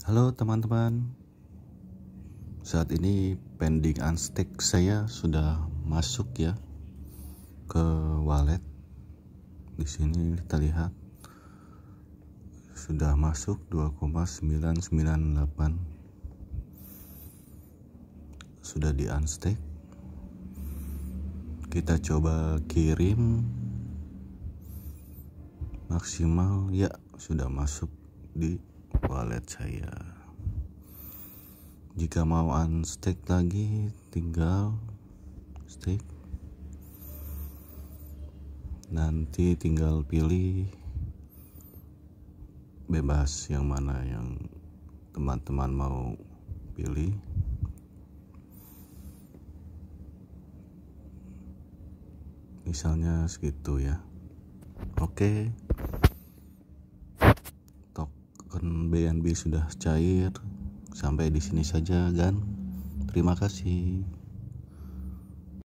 Halo teman-teman Saat ini pending unstake saya sudah masuk ya Ke wallet di sini kita lihat Sudah masuk 2,998 Sudah di unstake Kita coba kirim Maksimal ya sudah masuk di wallet saya jika mau unstick lagi tinggal stick. nanti tinggal pilih bebas yang mana yang teman-teman mau pilih misalnya segitu ya oke okay. BNB sudah cair. Sampai di sini saja, Gan. Terima kasih.